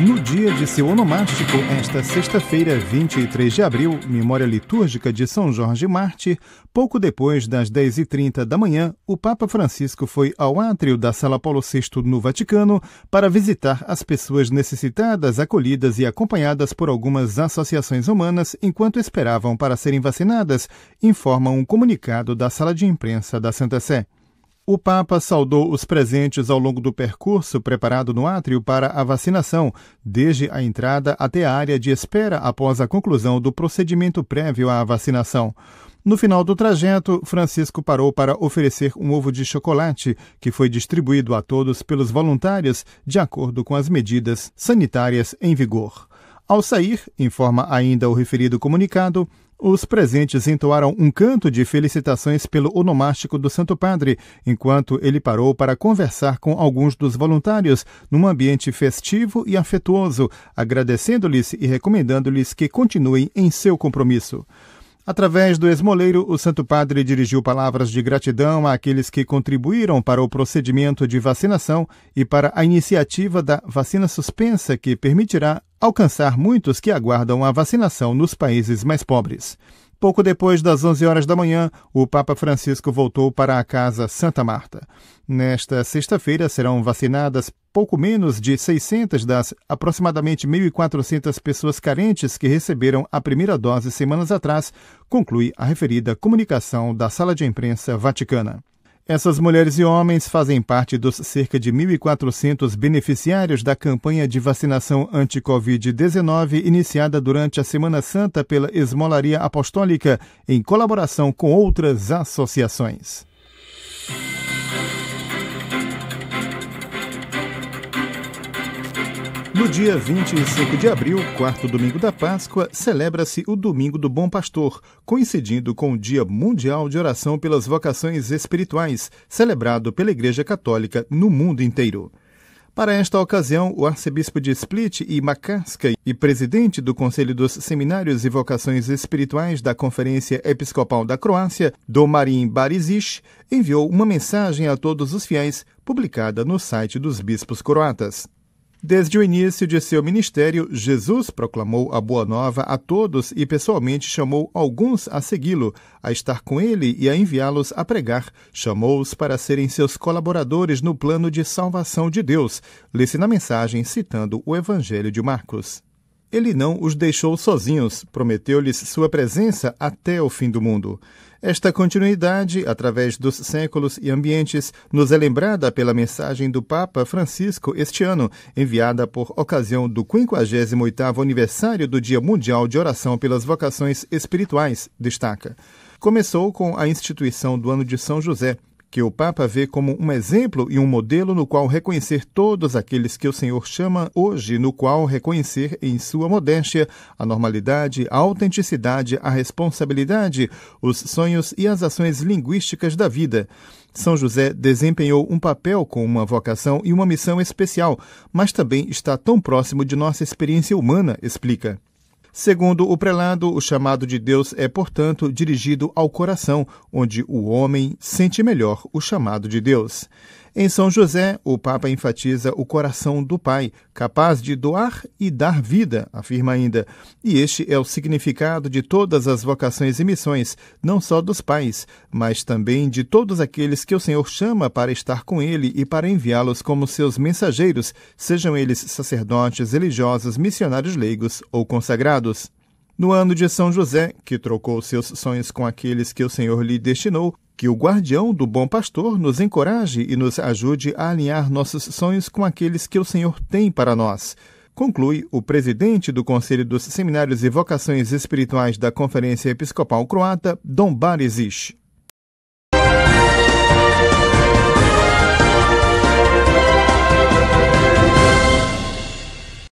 No dia de seu onomástico, esta sexta-feira, 23 de abril, memória litúrgica de São Jorge Marte, pouco depois das 10h30 da manhã, o Papa Francisco foi ao átrio da Sala Paulo VI no Vaticano para visitar as pessoas necessitadas, acolhidas e acompanhadas por algumas associações humanas enquanto esperavam para serem vacinadas, informa um comunicado da sala de imprensa da Santa Sé. O Papa saudou os presentes ao longo do percurso preparado no átrio para a vacinação, desde a entrada até a área de espera após a conclusão do procedimento prévio à vacinação. No final do trajeto, Francisco parou para oferecer um ovo de chocolate, que foi distribuído a todos pelos voluntários, de acordo com as medidas sanitárias em vigor. Ao sair, informa ainda o referido comunicado, os presentes entoaram um canto de felicitações pelo onomástico do Santo Padre, enquanto ele parou para conversar com alguns dos voluntários num ambiente festivo e afetuoso, agradecendo-lhes e recomendando-lhes que continuem em seu compromisso. Através do esmoleiro, o Santo Padre dirigiu palavras de gratidão àqueles que contribuíram para o procedimento de vacinação e para a iniciativa da vacina suspensa, que permitirá alcançar muitos que aguardam a vacinação nos países mais pobres. Pouco depois das 11 horas da manhã, o Papa Francisco voltou para a Casa Santa Marta. Nesta sexta-feira serão vacinadas pouco menos de 600 das aproximadamente 1.400 pessoas carentes que receberam a primeira dose semanas atrás, conclui a referida comunicação da Sala de Imprensa Vaticana. Essas mulheres e homens fazem parte dos cerca de 1.400 beneficiários da campanha de vacinação anti-Covid-19 iniciada durante a Semana Santa pela Esmolaria Apostólica, em colaboração com outras associações. No dia 25 de abril, quarto domingo da Páscoa, celebra-se o Domingo do Bom Pastor, coincidindo com o Dia Mundial de Oração pelas Vocações Espirituais, celebrado pela Igreja Católica no mundo inteiro. Para esta ocasião, o arcebispo de Split e Makarska e presidente do Conselho dos Seminários e Vocações Espirituais da Conferência Episcopal da Croácia, Domarin Barizic, enviou uma mensagem a todos os fiéis publicada no site dos bispos croatas. Desde o início de seu ministério, Jesus proclamou a Boa Nova a todos e pessoalmente chamou alguns a segui-lo, a estar com ele e a enviá-los a pregar. Chamou-os para serem seus colaboradores no plano de salvação de Deus. Lê-se na mensagem citando o Evangelho de Marcos. Ele não os deixou sozinhos, prometeu-lhes sua presença até o fim do mundo. Esta continuidade, através dos séculos e ambientes, nos é lembrada pela mensagem do Papa Francisco este ano, enviada por ocasião do 58º aniversário do Dia Mundial de Oração pelas Vocações Espirituais, destaca. Começou com a instituição do Ano de São José, que o Papa vê como um exemplo e um modelo no qual reconhecer todos aqueles que o Senhor chama hoje, no qual reconhecer em sua modéstia a normalidade, a autenticidade, a responsabilidade, os sonhos e as ações linguísticas da vida. São José desempenhou um papel com uma vocação e uma missão especial, mas também está tão próximo de nossa experiência humana, explica. Segundo o prelado, o chamado de Deus é, portanto, dirigido ao coração, onde o homem sente melhor o chamado de Deus. Em São José, o Papa enfatiza o coração do Pai, capaz de doar e dar vida, afirma ainda. E este é o significado de todas as vocações e missões, não só dos pais, mas também de todos aqueles que o Senhor chama para estar com Ele e para enviá-los como seus mensageiros, sejam eles sacerdotes, religiosos, missionários leigos ou consagrados. No ano de São José, que trocou seus sonhos com aqueles que o Senhor lhe destinou, que o guardião do bom pastor nos encoraje e nos ajude a alinhar nossos sonhos com aqueles que o Senhor tem para nós. Conclui o presidente do Conselho dos Seminários e Vocações Espirituais da Conferência Episcopal Croata, Dom Barisic.